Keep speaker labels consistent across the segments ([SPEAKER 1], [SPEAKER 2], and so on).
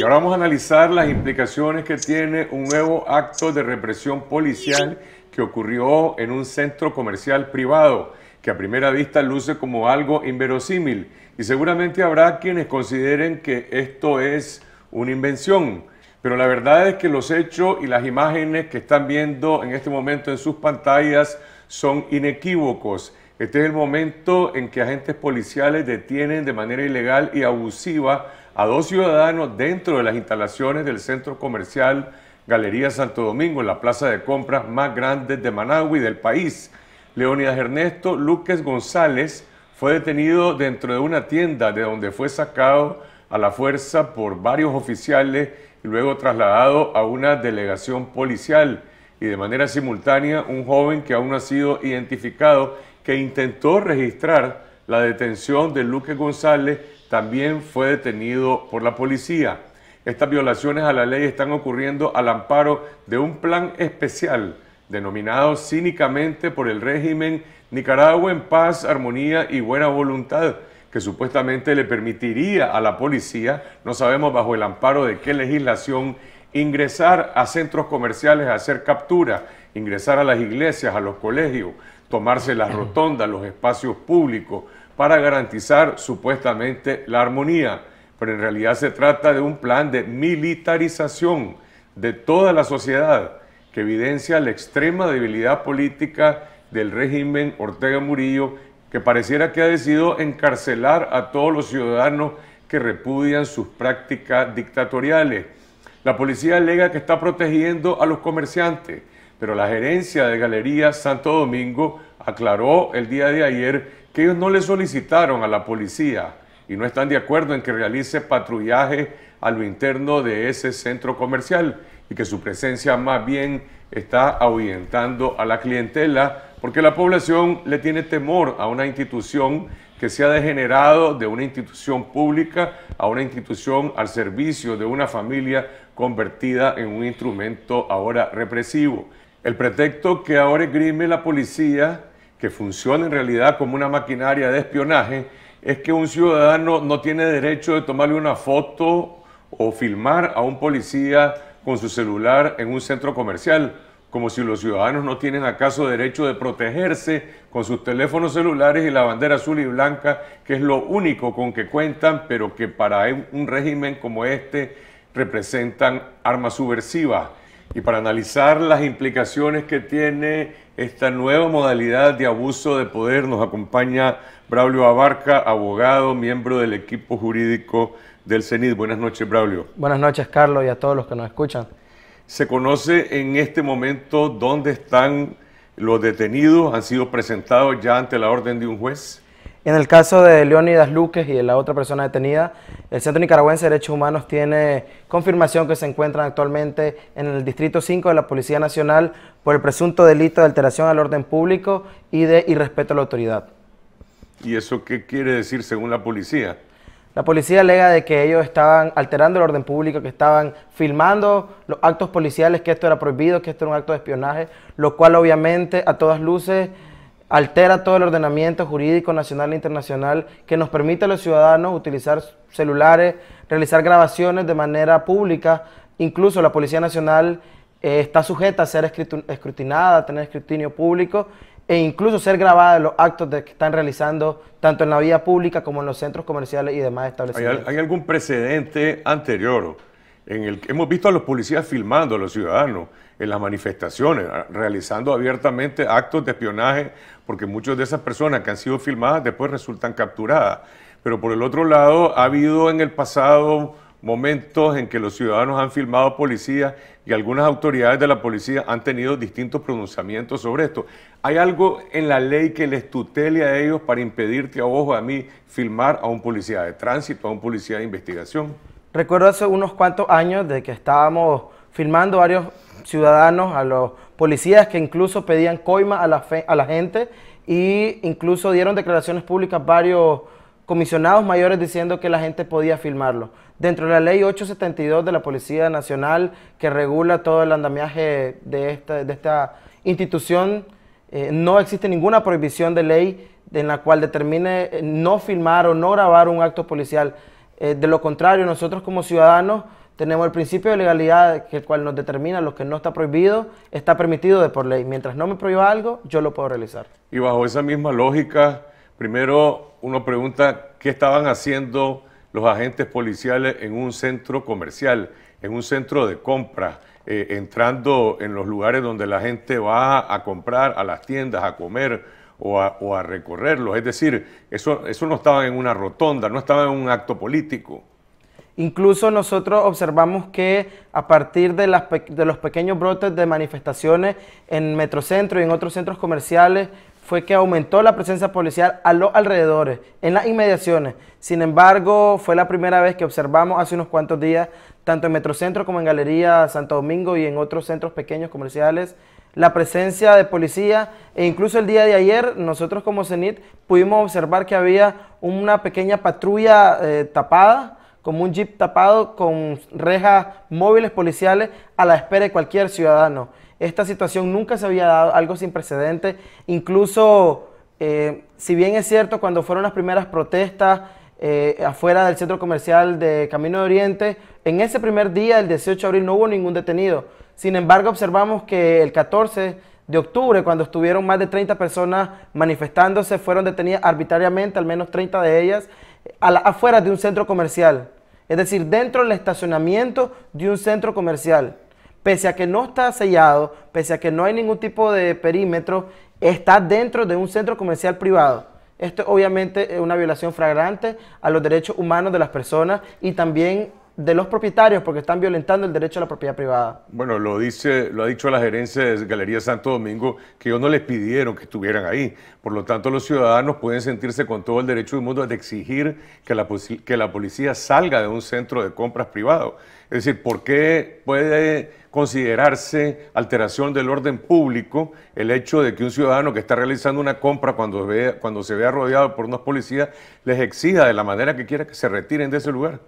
[SPEAKER 1] Y ahora vamos a analizar las implicaciones que tiene un nuevo acto de represión policial que ocurrió en un centro comercial privado, que a primera vista luce como algo inverosímil. Y seguramente habrá quienes consideren que esto es una invención. Pero la verdad es que los hechos y las imágenes que están viendo en este momento en sus pantallas son inequívocos. Este es el momento en que agentes policiales detienen de manera ilegal y abusiva a dos ciudadanos dentro de las instalaciones del centro comercial Galería Santo Domingo, en la plaza de compras más grande de Managua y del país. Leonidas Ernesto Luques González fue detenido dentro de una tienda de donde fue sacado a la fuerza por varios oficiales y luego trasladado a una delegación policial y de manera simultánea un joven que aún no ha sido identificado que intentó registrar la detención de Luque González también fue detenido por la policía. Estas violaciones a la ley están ocurriendo al amparo de un plan especial denominado cínicamente por el régimen Nicaragua en paz, armonía y buena voluntad, que supuestamente le permitiría a la policía, no sabemos bajo el amparo de qué legislación, ingresar a centros comerciales a hacer captura, ingresar a las iglesias, a los colegios, tomarse las rotondas, los espacios públicos, para garantizar supuestamente la armonía, pero en realidad se trata de un plan de militarización de toda la sociedad que evidencia la extrema debilidad política del régimen Ortega Murillo, que pareciera que ha decidido encarcelar a todos los ciudadanos que repudian sus prácticas dictatoriales. La policía alega que está protegiendo a los comerciantes, pero la gerencia de Galería Santo Domingo aclaró el día de ayer que ellos no le solicitaron a la policía y no están de acuerdo en que realice patrullaje a lo interno de ese centro comercial y que su presencia más bien está ahuyentando a la clientela porque la población le tiene temor a una institución que se ha degenerado de una institución pública a una institución al servicio de una familia convertida en un instrumento ahora represivo. El pretexto que ahora esgrime la policía que funciona en realidad como una maquinaria de espionaje, es que un ciudadano no tiene derecho de tomarle una foto o filmar a un policía con su celular en un centro comercial, como si los ciudadanos no tienen acaso derecho de protegerse con sus teléfonos celulares y la bandera azul y blanca, que es lo único con que cuentan, pero que para un régimen como este representan armas subversivas. Y para analizar las implicaciones que tiene esta nueva modalidad de abuso de poder. Nos acompaña Braulio Abarca, abogado, miembro del equipo jurídico del CENID. Buenas noches, Braulio.
[SPEAKER 2] Buenas noches, Carlos, y a todos los que nos escuchan.
[SPEAKER 1] ¿Se conoce en este momento dónde están los detenidos? ¿Han sido presentados ya ante la orden de un juez?
[SPEAKER 2] En el caso de Leónidas Luques y de la otra persona detenida, el Centro Nicaragüense de Derechos Humanos tiene confirmación que se encuentran actualmente en el Distrito 5 de la Policía Nacional por el presunto delito de alteración al orden público y de irrespeto a la autoridad.
[SPEAKER 1] ¿Y eso qué quiere decir según la policía?
[SPEAKER 2] La policía alega de que ellos estaban alterando el orden público, que estaban filmando los actos policiales, que esto era prohibido, que esto era un acto de espionaje, lo cual obviamente a todas luces altera todo el ordenamiento jurídico nacional e internacional que nos permite a los ciudadanos utilizar celulares, realizar grabaciones de manera pública. Incluso la Policía Nacional eh, está sujeta a ser escrutinada, a tener escrutinio público e incluso ser grabada los actos que están realizando tanto en la vía pública como en los centros comerciales y demás establecimientos.
[SPEAKER 1] hay algún precedente anterior? En el, hemos visto a los policías filmando a los ciudadanos en las manifestaciones, realizando abiertamente actos de espionaje, porque muchas de esas personas que han sido filmadas después resultan capturadas. Pero por el otro lado, ha habido en el pasado momentos en que los ciudadanos han filmado policías y algunas autoridades de la policía han tenido distintos pronunciamientos sobre esto. ¿Hay algo en la ley que les tutele a ellos para impedirte a o a mí filmar a un policía de tránsito, a un policía de investigación? Recuerdo hace
[SPEAKER 2] unos cuantos años de que estábamos filmando varios ciudadanos, a los policías que incluso pedían coima a la, a la gente e incluso dieron declaraciones públicas varios comisionados mayores diciendo que la gente podía filmarlo. Dentro de la ley 872 de la Policía Nacional que regula todo el andamiaje de esta, institución, eh, no existe ninguna prohibición de ley en la cual determine eh, no filmar o no grabar un acto policial. Eh, de lo contrario, nosotros como ciudadanos tenemos el principio de legalidad, que el cual nos determina lo que no está prohibido, está permitido de por ley. Mientras no me prohíba algo, yo lo puedo realizar.
[SPEAKER 1] Y bajo esa misma lógica, primero uno pregunta qué estaban haciendo los agentes policiales en un centro comercial, en un centro de compra, eh, entrando en los lugares donde la gente va a comprar, a las tiendas, a comer o a, recorrerlos. Es decir, eso, eso no estaba en una rotonda, no estaba en un acto político. Incluso nosotros
[SPEAKER 2] observamos que a partir de, las, de, los pequeños brotes de manifestaciones en Metrocentro y en otros centros comerciales fue que aumentó la presencia policial a los alrededores, en las inmediaciones. Sin embargo, fue la primera vez que observamos hace unos cuantos días, tanto en Metrocentro como en Galería Santo Domingo y en otros centros pequeños comerciales, la presencia de policía e incluso el día de ayer nosotros como CENIT pudimos observar que había una pequeña patrulla eh, tapada, como un jeep tapado con rejas móviles policiales a la espera de cualquier ciudadano. Esta situación nunca se había dado, algo sin precedente, incluso eh, si bien es cierto cuando fueron las primeras protestas, eh, afuera del centro comercial de Camino de Oriente. En ese primer día, el 18 de abril, no hubo ningún detenido. Sin embargo, observamos que el 14 de octubre, cuando estuvieron más de 30 personas manifestándose, fueron detenidas arbitrariamente, al menos 30 de ellas, afuera de un centro comercial. Es decir, dentro del estacionamiento de un centro comercial. Pese a que no está sellado, pese a que no hay ningún tipo de perímetro, está dentro de un centro comercial privado. Esto obviamente es una violación flagrante a los derechos humanos de las personas y también de los propietarios porque están violentando el derecho a la propiedad privada.
[SPEAKER 1] Bueno, lo dice, lo ha dicho la gerencia de Galería Santo Domingo que ellos no les pidieron que estuvieran ahí. Por lo tanto, los ciudadanos pueden sentirse con todo el derecho del mundo de exigir que la, que la policía salga de un centro de compras privado. Es decir, ¿por qué puede considerarse alteración del orden público el hecho de que un ciudadano que está realizando una compra cuando, cuando se vea rodeado por unos policías les exija de la manera que quiera que se retiren de ese lugar?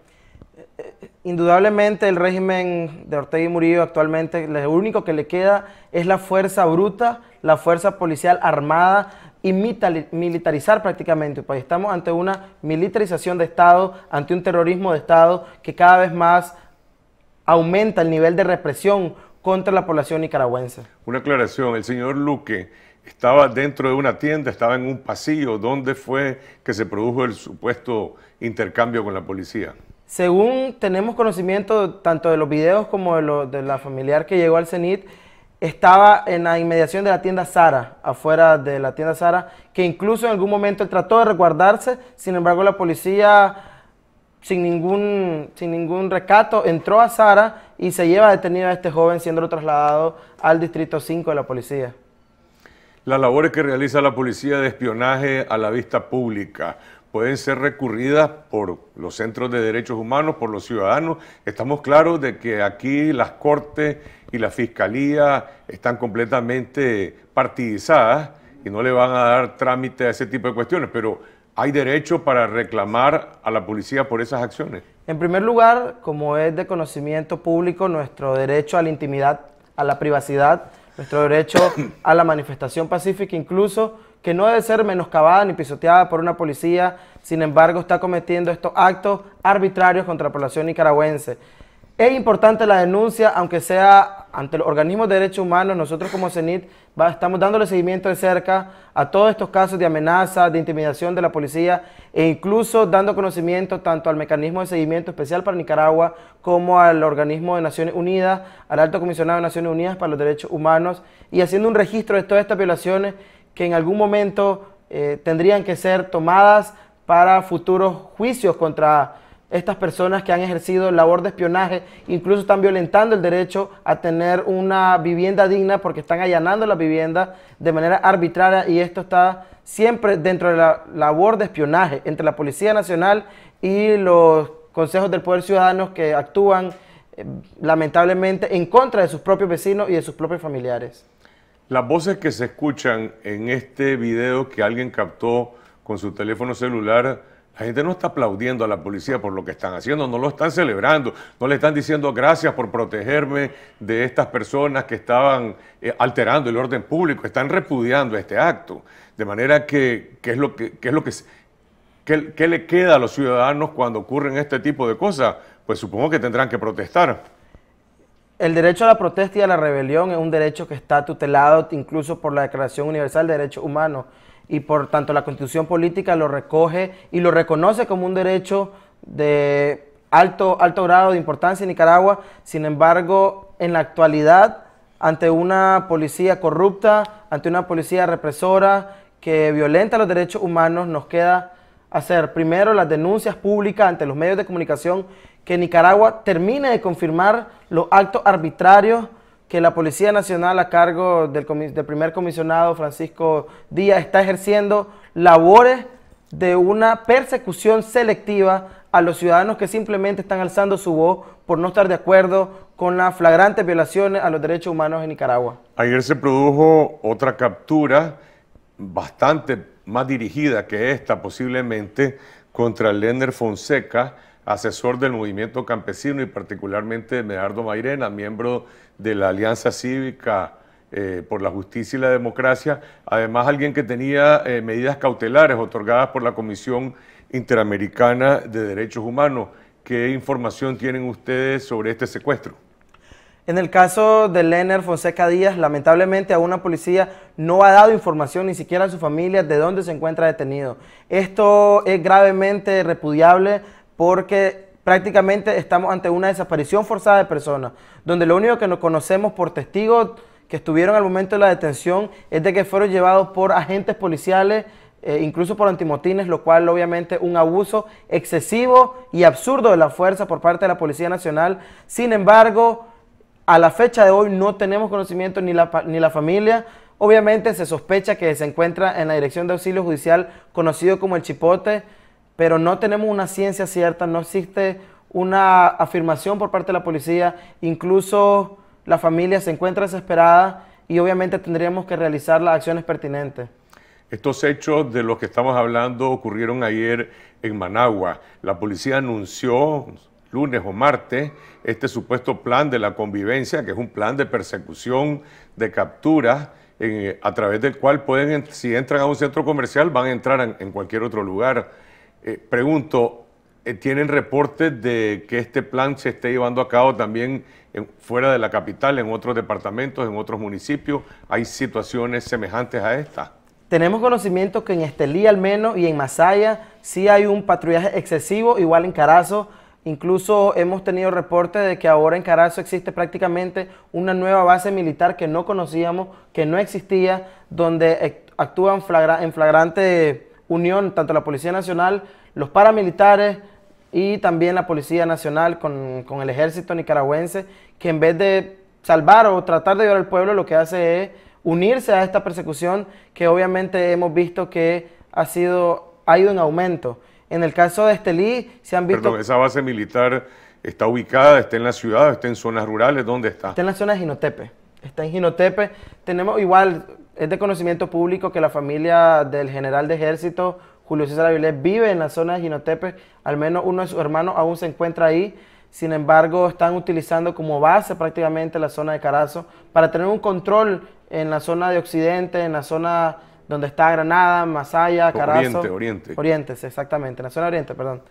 [SPEAKER 2] indudablemente el régimen de Ortega y Murillo actualmente lo único que le queda es la fuerza bruta, la fuerza policial armada y militarizar prácticamente el Estamos ante una militarización de Estado, ante un terrorismo de Estado que cada vez más aumenta el nivel de represión contra la población nicaragüense.
[SPEAKER 1] Una aclaración, el señor Luque estaba dentro de una tienda, estaba en un pasillo, ¿dónde fue que se produjo el supuesto intercambio con la policía?
[SPEAKER 2] según tenemos conocimiento tanto de los videos como de, lo, de la familiar que llegó al CENIT, estaba en la inmediación de la tienda Sara, afuera de la tienda Sara, que incluso en algún momento trató de resguardarse, sin embargo la policía, sin ningún, sin ningún recato, entró a Sara y se lleva detenido a este joven siendo trasladado al Distrito 5 de la policía.
[SPEAKER 1] Las labores que realiza la policía de espionaje a la vista pública pueden ser recurridas por los centros de derechos humanos, por los ciudadanos. Estamos claros de que aquí las cortes y la fiscalía están completamente partidizadas y no le van a dar trámite a ese tipo de cuestiones, pero hay derecho para reclamar a la policía por esas acciones.
[SPEAKER 2] En primer lugar, como es de conocimiento público, nuestro derecho a la intimidad, a la privacidad, nuestro derecho a la manifestación pacífica, incluso que no debe ser menoscabada ni pisoteada por una policía, sin embargo está cometiendo estos actos arbitrarios contra la población nicaragüense. Es importante la denuncia, aunque sea ante los organismos de derechos humanos, nosotros como CENIT estamos dándole seguimiento de cerca a todos estos casos de amenaza, de intimidación de la policía e incluso dando conocimiento tanto al mecanismo de seguimiento especial para Nicaragua como al organismo de Naciones Unidas, al alto comisionado de Naciones Unidas para los Derechos Humanos y haciendo un registro de todas estas violaciones que en algún momento eh, tendrían que ser tomadas para futuros juicios contra estas personas que han ejercido labor de espionaje, incluso están violentando el derecho a tener una vivienda digna porque están allanando la vivienda de manera arbitraria y esto está siempre dentro de la labor de espionaje entre la Policía Nacional y los consejos del Poder Ciudadano que actúan eh, lamentablemente en contra de sus propios vecinos y de sus propios familiares.
[SPEAKER 1] Las voces que se escuchan en este video que alguien captó con su teléfono celular la gente no está aplaudiendo a la policía por lo que están haciendo, no lo están celebrando, no le están diciendo gracias por protegerme de estas personas que estaban eh, alterando el orden público, están repudiando este acto. De manera que, ¿qué es lo que, es lo que, le queda a los ciudadanos cuando ocurren este tipo de cosas? Pues supongo que tendrán que protestar.
[SPEAKER 2] El derecho a la protesta y a la rebelión es un derecho que está tutelado incluso por la Declaración Universal de Derechos Humanos y por tanto la Constitución Política lo recoge y lo reconoce como un derecho de alto, alto grado de importancia en Nicaragua. Sin embargo, en la actualidad, ante una policía corrupta, ante una policía represora que violenta los derechos humanos, nos queda hacer primero las denuncias públicas ante los medios de comunicación que Nicaragua termine de confirmar los actos arbitrarios que la Policía Nacional a cargo del, primer comisionado Francisco Díaz está ejerciendo labores de una persecución selectiva a los ciudadanos que simplemente están alzando su voz por no estar de acuerdo con las flagrantes violaciones a los derechos humanos en Nicaragua.
[SPEAKER 1] Ayer se produjo otra captura bastante más dirigida que esta posiblemente contra Lener Fonseca, asesor del movimiento campesino y particularmente de Medardo Mairena, miembro de la Alianza Cívica eh, por la Justicia y la Democracia, además alguien que tenía eh, medidas cautelares otorgadas por la Comisión Interamericana de Derechos Humanos. ¿Qué información tienen ustedes sobre este secuestro?
[SPEAKER 2] En el caso de Lener Fonseca Díaz, lamentablemente a una policía no ha dado información ni siquiera a su familia de dónde se encuentra detenido. Esto es gravemente repudiable porque prácticamente estamos ante una desaparición forzada de personas, donde lo único que nos conocemos por testigos que estuvieron al momento de la detención es de que fueron llevados por agentes policiales, eh, incluso por antimotines, lo cual obviamente un abuso excesivo y absurdo de la fuerza por parte de la Policía Nacional. Sin embargo, a la fecha de hoy no tenemos conocimiento ni la, ni la familia. Obviamente se sospecha que se encuentra en la Dirección de Auxilio Judicial conocido como el Chipote pero no tenemos una ciencia cierta, no existe una afirmación por parte de la policía, incluso la familia se encuentra desesperada y obviamente tendríamos que realizar las acciones pertinentes.
[SPEAKER 1] Estos hechos de los que estamos hablando ocurrieron ayer en Managua. La policía anunció lunes o martes este supuesto plan de la convivencia, que es un plan de persecución, de captura, eh, a través del cual pueden, si entran a un centro comercial, van a entrar en cualquier otro lugar eh, pregunto, eh, ¿tienen reportes de que este plan se esté llevando a cabo también fuera de la capital, en otros departamentos, en otros municipios? ¿Hay situaciones semejantes a esta?
[SPEAKER 2] Tenemos conocimiento que en Estelí al menos y en Masaya sí hay un patrullaje excesivo, igual en Carazo. Incluso hemos tenido reportes de que ahora en Carazo existe prácticamente una nueva base militar que no conocíamos, que no existía, donde actúan en flagrante unión, tanto la Policía Nacional, los paramilitares y también la Policía Nacional con, con el ejército nicaragüense, que en vez de salvar o tratar de ayudar al pueblo, lo que hace es unirse a esta persecución que obviamente hemos visto que ha, sido, ha ido en aumento. En el caso de Estelí se han visto... Perdón,
[SPEAKER 1] esa base militar está ubicada, está en la ciudad, está en zonas rurales, ¿dónde está? Está
[SPEAKER 2] en la zona de Jinotepe. Está en Jinotepe. Tenemos igual es de conocimiento público que la familia del general de ejército Julio César Avilés vive en la zona de Ginotepe, al menos uno de sus hermanos aún se encuentra ahí. Sin embargo, están utilizando como base prácticamente la zona de Carazo para tener un control en la zona de Occidente, en la zona donde está Granada, Masaya, Carazo. Oriente, Oriente. Oriente, exactamente, en la zona Oriente, perdón.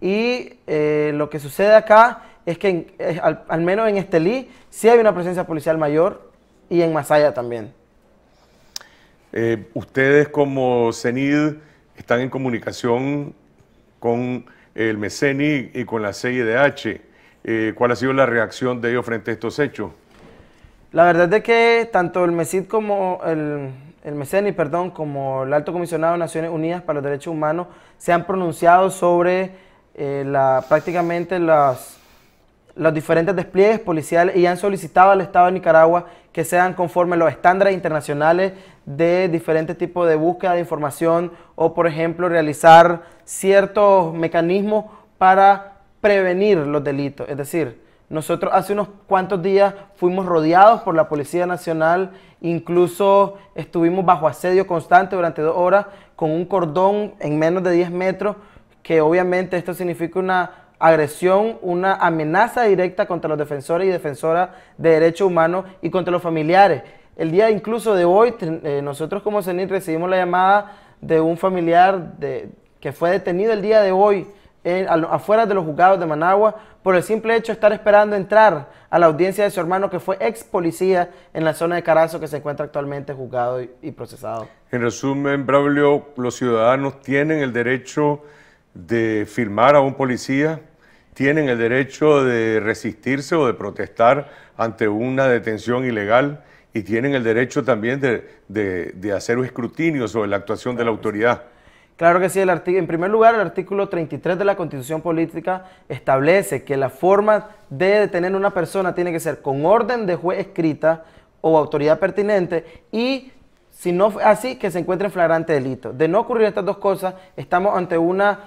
[SPEAKER 2] Y eh, lo que sucede acá es que al, menos en Estelí sí hay una presencia policial mayor y en Masaya también.
[SPEAKER 1] Eh, ustedes como CENID están en comunicación con el MECENI y con la CIDH. Eh, ¿Cuál ha sido la reacción de ellos frente a estos hechos?
[SPEAKER 2] La verdad es que tanto el MECID como el, MECENI, perdón, como el Alto Comisionado de Naciones Unidas para los Derechos Humanos se han pronunciado sobre eh, prácticamente los diferentes despliegues policiales y han solicitado al Estado de Nicaragua que sean conforme a los estándares internacionales de diferentes tipos de búsqueda de información o, por ejemplo, realizar ciertos mecanismos para prevenir los delitos. Es decir, nosotros hace unos cuantos días fuimos rodeados por la Policía Nacional, incluso estuvimos bajo asedio constante durante dos horas con un cordón en menos de 10 metros, que obviamente esto significa una agresión, una amenaza directa contra los defensores y defensoras de derechos humanos y contra los familiares. El día incluso de hoy, eh, nosotros como CENIT recibimos la llamada de un familiar de, que fue detenido el día de hoy afuera de los juzgados de Managua por el simple hecho de estar esperando entrar a la audiencia de su hermano que fue ex policía en la zona de Carazo que se encuentra actualmente juzgado y, procesado.
[SPEAKER 1] En resumen, Braulio, los ciudadanos tienen el derecho de firmar a un policía, tienen el derecho de resistirse o de protestar ante una detención ilegal y tienen el derecho también de, hacer un escrutinio sobre la actuación de la autoridad. Claro que sí, el en
[SPEAKER 2] primer lugar, el artículo 33 de la Constitución Política establece que la forma de detener a una persona tiene que ser con orden de juez escrita o autoridad pertinente y si no así, que se encuentre en flagrante delito. De no ocurrir estas dos cosas, estamos ante una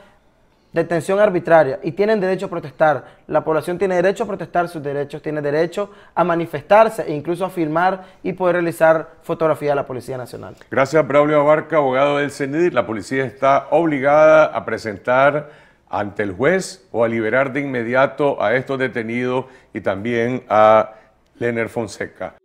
[SPEAKER 2] detención arbitraria y tienen derecho a protestar. La población tiene derecho a protestar sus derechos, tiene derecho a manifestarse e incluso a firmar y poder realizar fotografía a la Policía Nacional.
[SPEAKER 1] Gracias, Braulio Abarca, abogado del CENIDI. La policía está obligada a presentar ante el juez o a liberar de inmediato a estos detenidos y también a Lener Fonseca.